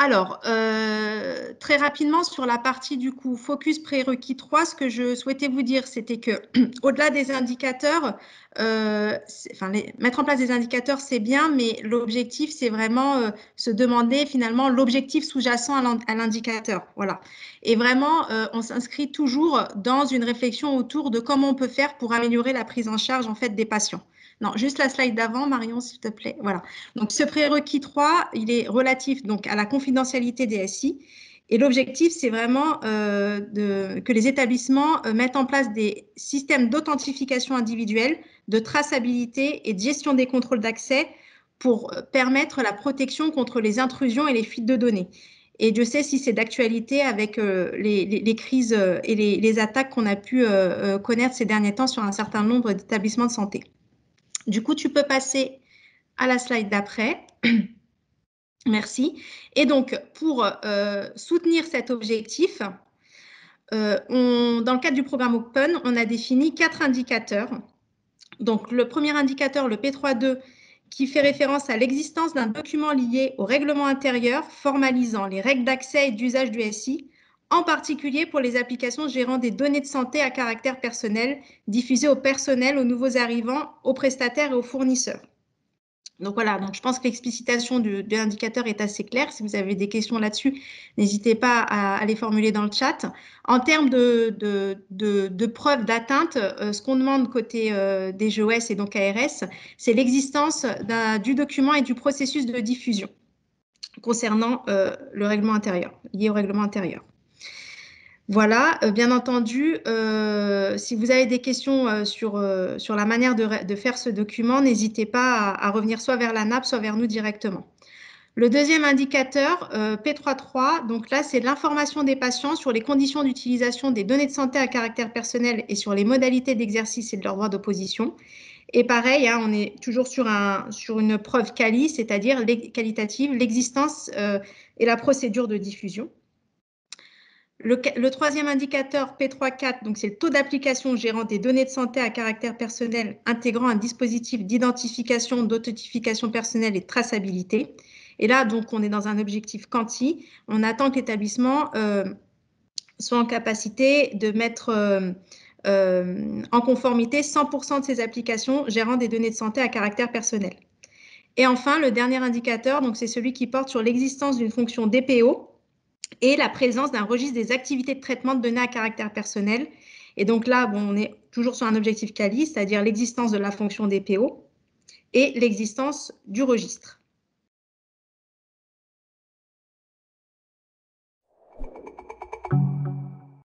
Alors, euh, très rapidement sur la partie du coup, focus prérequis 3, ce que je souhaitais vous dire, c'était que au-delà des indicateurs, euh, enfin, mettre en place des indicateurs, c'est bien, mais l'objectif, c'est vraiment euh, se demander finalement l'objectif sous-jacent à l'indicateur. Voilà. Et vraiment, euh, on s'inscrit toujours dans une réflexion autour de comment on peut faire pour améliorer la prise en charge en fait des patients. Non, juste la slide d'avant, Marion, s'il te plaît. Voilà. Donc, ce prérequis 3, il est relatif donc, à la confidentialité des SI. Et l'objectif, c'est vraiment euh, que les établissements euh, mettent en place des systèmes d'authentification individuelle, de traçabilité et de gestion des contrôles d'accès pour euh, permettre la protection contre les intrusions et les fuites de données. Et je sais si c'est d'actualité avec les, crises et les attaques qu'on a pu connaître ces derniers temps sur un certain nombre d'établissements de santé. Du coup, tu peux passer à la slide d'après. Merci. Et donc, pour euh, soutenir cet objectif, euh, dans le cadre du programme Open, on a défini quatre indicateurs. Donc, le premier indicateur, le P32, qui fait référence à l'existence d'un document lié au règlement intérieur formalisant les règles d'accès et d'usage du SI en particulier pour les applications gérant des données de santé à caractère personnel diffusées au personnel, aux nouveaux arrivants, aux prestataires et aux fournisseurs. Donc voilà, donc je pense que l'explicitation de, l'indicateur est assez claire. Si vous avez des questions là-dessus, n'hésitez pas à, les formuler dans le chat. En termes de, de, preuves d'atteinte, euh, ce qu'on demande côté euh, DGOS et donc ARS, c'est l'existence du document et du processus de diffusion concernant euh, le règlement intérieur, lié au règlement intérieur. Voilà, euh, bien entendu, euh, si vous avez des questions euh, sur, sur la manière de, faire ce document, n'hésitez pas à, revenir soit vers la NAP, soit vers nous directement. Le deuxième indicateur, P33, donc là, c'est l'information des patients sur les conditions d'utilisation des données de santé à caractère personnel et sur les modalités d'exercice et de leur droit d'opposition. Et pareil, hein, on est toujours sur, un, sur une preuve quali, c'est-à-dire qualitative, l'existence et la procédure de diffusion. Le, troisième indicateur P34, donc c'est le taux d'application gérant des données de santé à caractère personnel intégrant un dispositif d'identification, d'authentification personnelle et traçabilité. Et là, donc, on est dans un objectif quanti. On attend que l'établissement euh, soit en capacité de mettre euh, euh, en conformité 100% de ses applications gérant des données de santé à caractère personnel. Et enfin, le dernier indicateur, donc c'est celui qui porte sur l'existence d'une fonction DPO et la présence d'un registre des activités de traitement de données à caractère personnel. Et donc là, bon, on est toujours sur un objectif quali, c'est-à-dire l'existence de la fonction DPO et l'existence du registre.